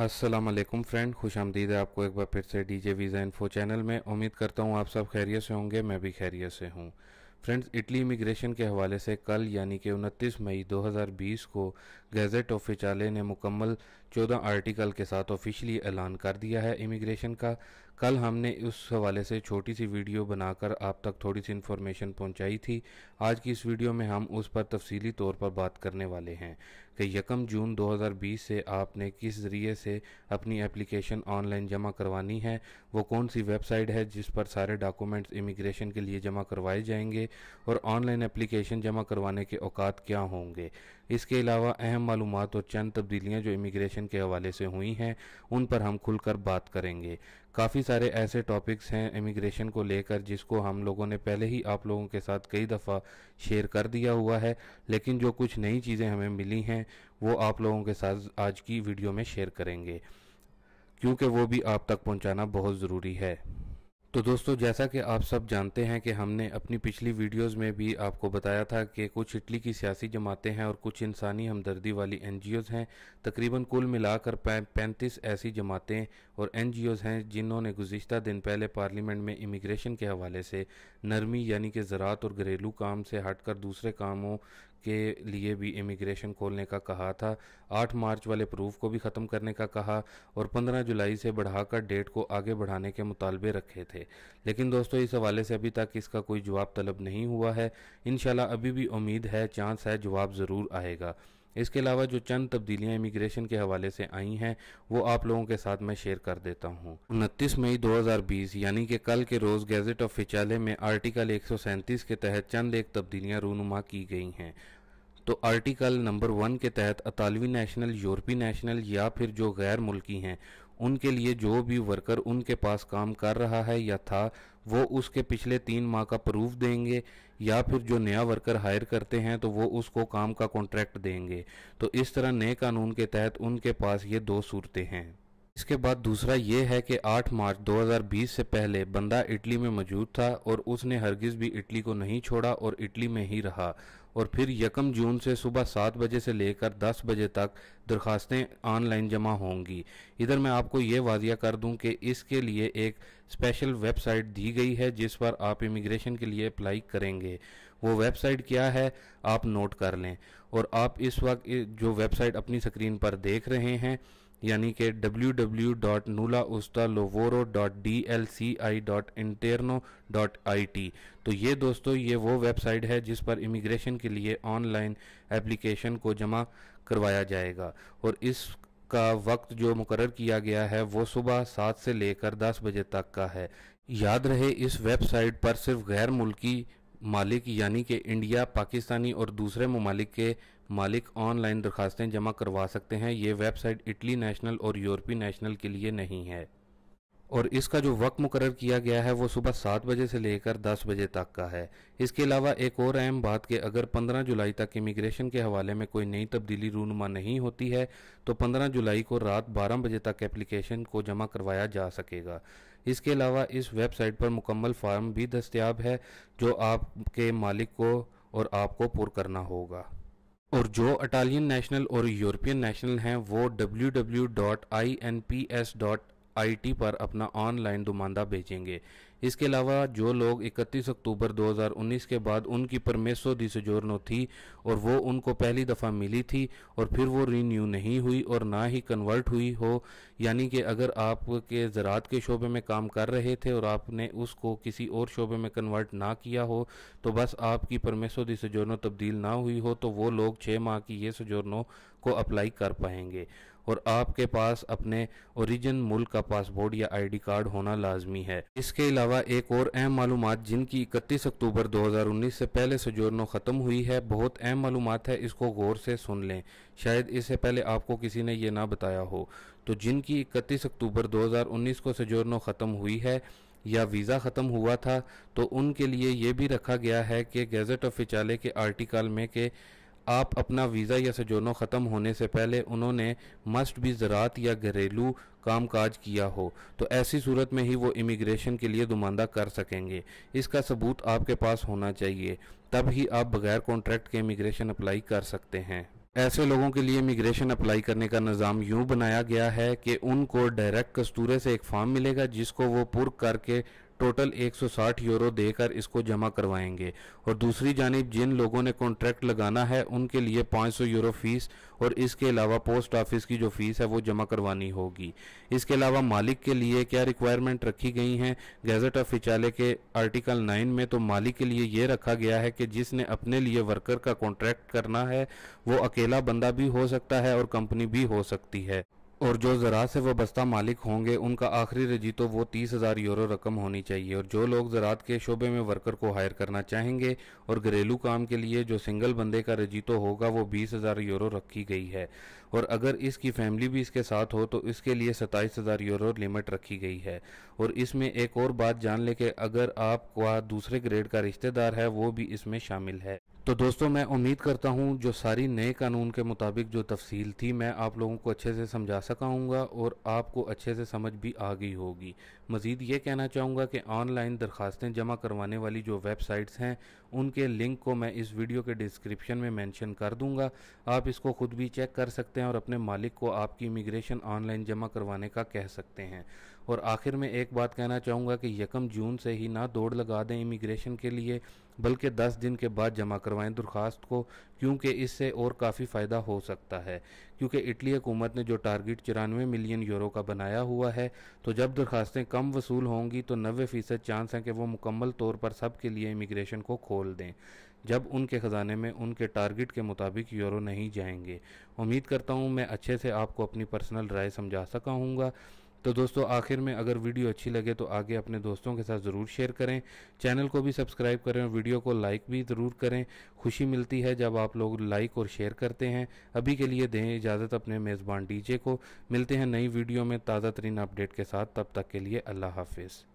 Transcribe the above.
Aslam friend खुश आमदीद है आपको एक बार फिर से D J visa info channel में उम्मीद करता हूँ आप सब खैरियत से होंगे मैं भी खैरियत से हूँ फ्रेंड्स इटली इमिग्रेशन के हवाले से कल यानी कि 29 मई 2020 को गैज़ेट ऑफिचाले ने मुकम्मल चौदह आर्टिकल के साथ ऑफिशियली ऐलान कर दिया है इमिग्रेशन का कल हमने उस हवाले से छोटी सी वीडियो बनाकर आप तक थोड़ी सी इन्फॉर्मेशन पहुंचाई थी आज की इस वीडियो में हम उस पर तफसीली तौर पर बात करने वाले हैं कि यकम जून 2020 से आपने किस ज़रिए से अपनी एप्लीकेशन ऑनलाइन जमा करवानी है वो कौन सी वेबसाइट है जिस पर सारे डॉक्यूमेंट्स इमिग्रेशन के लिए जमा करवाए जाएंगे और ऑनलाइन एप्लीकेशन जमा करवाने के औकात क्या होंगे इसके अलावा अहम मालूम और चंद तब्दीलियाँ जो इमिग्रेशन के हवाले से हुई हैं उन पर हम खुलकर बात करेंगे काफ़ी सारे ऐसे टॉपिक्स हैं इमिग्रेशन को लेकर जिसको हम लोगों ने पहले ही आप लोगों के साथ कई दफ़ा शेयर कर दिया हुआ है लेकिन जो कुछ नई चीज़ें हमें मिली हैं वो आप लोगों के साथ आज की वीडियो में शेयर करेंगे क्योंकि वो भी आप तक पहुंचाना बहुत ज़रूरी है तो दोस्तों जैसा कि आप सब जानते हैं कि हमने अपनी पिछली वीडियोस में भी आपको बताया था कि कुछ इटली की सियासी जमातें हैं और कुछ इंसानी हमदर्दी वाली एनजीओज़ हैं तकरीबन कुल मिलाकर पैंतीस ऐसी जमातें और एनजीओज़ हैं जिन्होंने गुज्त दिन पहले पार्लियामेंट में इमिग्रेशन के हवाले से नरमी यानी कि ज़रात और घरेलू काम से हटकर दूसरे कामों के लिए भी इमिग्रेशन खोलने का कहा था 8 मार्च वाले प्रूफ को भी ख़त्म करने का कहा और 15 जुलाई से बढ़ाकर डेट को आगे बढ़ाने के मुतालबे रखे थे लेकिन दोस्तों इस हवाले से अभी तक इसका कोई जवाब तलब नहीं हुआ है इन अभी भी उम्मीद है चांस है जवाब ज़रूर आएगा इसके अलावा जो चंद तब्दीलियां इमिग्रेशन के हवाले से आई हैं वो आप लोगों के साथ मैं शेयर कर देता हूँ उनतीस मई 2020 यानी कि कल के रोज़ गैजेट ऑफ फिचाले में आर्टिकल 137 के तहत चंद एक तब्दीलियां रूनुमा की गई हैं तो आर्टिकल नंबर वन के तहत अतालवी नेशनल यूरोपी नेशनल या फिर जो गैर मुल्की हैं उनके लिए जो भी वर्कर उनके पास काम कर रहा है या था वो उसके पिछले तीन माह का प्रूफ देंगे या फिर जो नया वर्कर हायर करते हैं तो वो उसको काम का कॉन्ट्रैक्ट देंगे तो इस तरह नए कानून के तहत उनके पास ये दो सूरतें हैं इसके बाद दूसरा ये है कि 8 मार्च 2020 से पहले बंदा इटली में मौजूद था और उसने हरगिज़ भी इटली को नहीं छोड़ा और इटली में ही रहा और फिर यकम जून से सुबह सात बजे से लेकर दस बजे तक दरखास्तें ऑनलाइन जमा होंगी इधर मैं आपको ये वाजिया कर दूं कि इसके लिए एक स्पेशल वेबसाइट दी गई है जिस पर आप इमिग्रेशन के लिए अप्लाई करेंगे वो वेबसाइट क्या है आप नोट कर लें और आप इस वक्त जो वेबसाइट अपनी स्क्रीन पर देख रहे हैं यानी कि www.nulaustalovorodlci.interno.it तो ये दोस्तों ये वो वेबसाइट है जिस पर इमिग्रेशन के लिए ऑनलाइन एप्लीकेशन को जमा करवाया जाएगा और इस का वक्त जो मुकर किया गया है वो सुबह सात से लेकर दस बजे तक का है याद रहे इस वेबसाइट पर सिर्फ गैर मुल्की मालिक यानी कि इंडिया पाकिस्तानी और दूसरे ममालिक के मालिक ऑनलाइन दरखास्तें जमा करवा सकते हैं ये वेबसाइट इटली नेशनल और यूरोपी नेशनल के लिए नहीं है और इसका जो वक्त मुकर किया गया है वो सुबह सात बजे से लेकर दस बजे तक का है इसके अलावा एक और अहम बात कि अगर पंद्रह जुलाई तक इमिग्रेशन के हवाले में कोई नई तब्दीली रूनुमा नहीं होती है तो पंद्रह जुलाई को रात बारह बजे तक एप्लीकेशन को जमा करवाया जा सकेगा इसके अलावा इस वेबसाइट पर मुकम्मल फार्म भी दस्तियाब है जो आपके मालिक को और आपको पुर करना होगा और जो अटालियन नेशनल और यूरोपियन नेशनल हैं वो W W dot I N P S dot IT पर अपना ऑनलाइन दुमांदा भेजेंगे इसके अलावा जो लोग 31 अक्टूबर 2019 के बाद उनकी परमेसो दी सजोरनो थी और वो उनको पहली दफ़ा मिली थी और फिर वो रीन्यू नहीं हुई और ना ही कन्वर्ट हुई हो यानी कि अगर आपके ज़रात के शोबे में काम कर रहे थे और आपने उसको किसी और शोबे में कन्वर्ट ना किया हो तो बस आपकी परमेसो दी सजोरनो तब्दील ना हुई हो तो वो लोग छः माह की ये सजोरनो को अप्लाई कर पाएंगे और आपके पास अपने ओरिजिन मुल्क का पासपोर्ट या आईडी कार्ड होना लाजमी है इसके अलावा एक और अहम मालूम जिनकी इकतीस अक्टूबर 2019 से पहले सजोरनो ख़त्म हुई है बहुत अहम मालूम है इसको गौर से सुन लें शायद इससे पहले आपको किसी ने यह ना बताया हो तो जिनकी इकतीस अक्टूबर 2019 को सजोरनो ख़त्म हुई है या वीज़ा ख़त्म हुआ था तो उनके लिए ये भी रखा गया है कि गैजेट ऑफ विचाले के आर्टिकल में के आप अपना वीज़ा या सजोनो ख़त्म होने से पहले उन्होंने मस्ट भी ज़रात या घरेलू कामकाज किया हो तो ऐसी सूरत में ही वो इमिग्रेशन के लिए दुमांदा कर सकेंगे इसका सबूत आपके पास होना चाहिए तब ही आप बगैर कॉन्ट्रैक्ट के इमिग्रेशन अप्लाई कर सकते हैं ऐसे लोगों के लिए इमिग्रेशन अप्लाई करने का निज़ाम यूँ बनाया गया है कि उनको डायरेक्ट कस्तूरे से एक फॉर्म मिलेगा जिसको वो पुर करके टोटल 160 यूरो देकर इसको जमा करवाएंगे और दूसरी जानब जिन लोगों ने कॉन्ट्रैक्ट लगाना है उनके लिए 500 यूरो फीस और इसके अलावा पोस्ट ऑफिस की जो फीस है वो जमा करवानी होगी इसके अलावा मालिक के लिए क्या रिक्वायरमेंट रखी गई हैं गैजेट ऑफ फिचाले के आर्टिकल नाइन में तो मालिक के लिए ये रखा गया है कि जिसने अपने लिए वर्कर का कॉन्ट्रैक्ट करना है वो अकेला बंदा भी हो सकता है और कंपनी भी हो सकती है और जो ज़रात से वस्ता मालिक होंगे उनका आखिरी रजी तो वो तीस हज़ार यूरो रकम होनी चाहिए और जो लोग ज़रात के शोबे में वर्कर को हायर करना चाहेंगे और घरेलू काम के लिए जो सिंगल बंदे का रजीतो होगा वो बीस हज़ार यूरो रखी गई है और अगर इसकी फैमिली भी इसके साथ हो तो इसके लिए सत्ताईस हज़ार यूरो लिमिट रखी गई है और इसमें एक और बात जान ले कि अगर आपका दूसरे ग्रेड का रिश्तेदार है वो भी इसमें शामिल है तो दोस्तों मैं उम्मीद करता हूँ जो सारी नए कानून के मुताबिक जो तफसील थी मैं आप लोगों को अच्छे से समझा सकाऊँगा और आपको अच्छे से समझ भी आ गई होगी मज़ीद ये कहना चाहूँगा कि ऑनलाइन दरख्वास्तें जमा करवाने वाली जो वेबसाइट्स हैं उनके लिंक को मैं इस वीडियो के डिस्क्रिप्शन में मेंशन कर दूंगा आप इसको खुद भी चेक कर सकते हैं और अपने मालिक को आपकी इमिग्रेशन ऑनलाइन जमा करवाने का कह सकते हैं और आखिर में एक बात कहना चाहूँगा कि यकम जून से ही ना दौड़ लगा दें इमिग्रेशन के लिए बल्कि 10 दिन के बाद जमा करवाएं दरख्वास्त को क्योंकि इससे और काफ़ी फ़ायदा हो सकता है क्योंकि इटली हुकूमत ने जो टारगेट चौरानवे मिलियन यूरो का बनाया हुआ है तो जब दरख्वास्तें कम वसूल होंगी तो नबे फ़ीसद चांस हैं कि वो मुकम्मल तौर पर सब के लिए इमिग्रेशन को खोल दें जब उनके ख़जाने में उनके टारगेट के मुताबिक यूरो नहीं जाएंगे उम्मीद करता हूँ मैं अच्छे से आपको अपनी पर्सनल राय समझा सका हूँगा तो दोस्तों आखिर में अगर वीडियो अच्छी लगे तो आगे अपने दोस्तों के साथ ज़रूर शेयर करें चैनल को भी सब्सक्राइब करें वीडियो को लाइक भी ज़रूर करें खुशी मिलती है जब आप लोग लाइक और शेयर करते हैं अभी के लिए दें इजाज़त अपने मेज़बान डीजे को मिलते हैं नई वीडियो में ताज़ा तरीन अपडेट के साथ तब तक के लिए अल्लाह हाफिज़